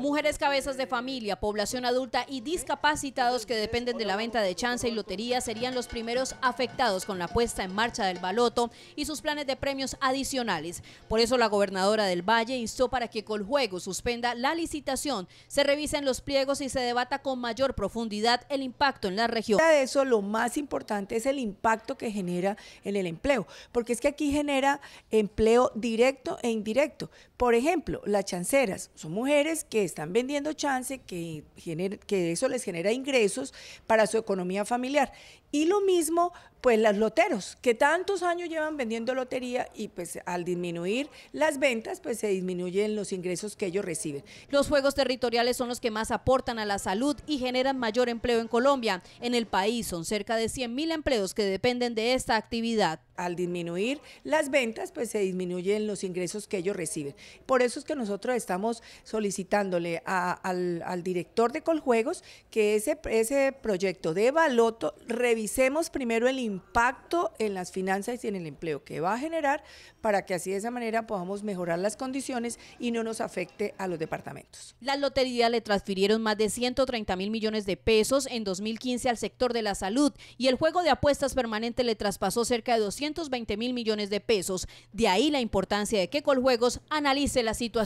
Mujeres cabezas de familia, población adulta y discapacitados que dependen de la venta de chance y lotería serían los primeros afectados con la puesta en marcha del baloto y sus planes de premios adicionales. Por eso la gobernadora del Valle instó para que Coljuego suspenda la licitación, se revisen los pliegos y se debata con mayor profundidad el impacto en la región. De eso lo más importante es el impacto que genera en el empleo, porque es que aquí genera empleo directo e indirecto. Por ejemplo, las chanceras son mujeres que que están vendiendo chance, que, que eso les genera ingresos para su economía familiar. Y lo mismo, pues las loteros, que tantos años llevan vendiendo lotería y pues al disminuir las ventas, pues se disminuyen los ingresos que ellos reciben. Los juegos territoriales son los que más aportan a la salud y generan mayor empleo en Colombia. En el país son cerca de 100.000 empleos que dependen de esta actividad al disminuir las ventas, pues se disminuyen los ingresos que ellos reciben. Por eso es que nosotros estamos solicitándole al, director de Coljuegos que ese, ese proyecto de baloto revisemos primero el impacto en las finanzas y en el empleo que va a generar para que así de esa manera podamos mejorar las condiciones y no nos afecte a los departamentos. La lotería le transfirieron más de 130 mil millones de pesos en 2015 al sector de la salud y el juego de apuestas permanente le traspasó cerca de 200 220 mil millones de pesos. De ahí la importancia de que Coljuegos analice la situación.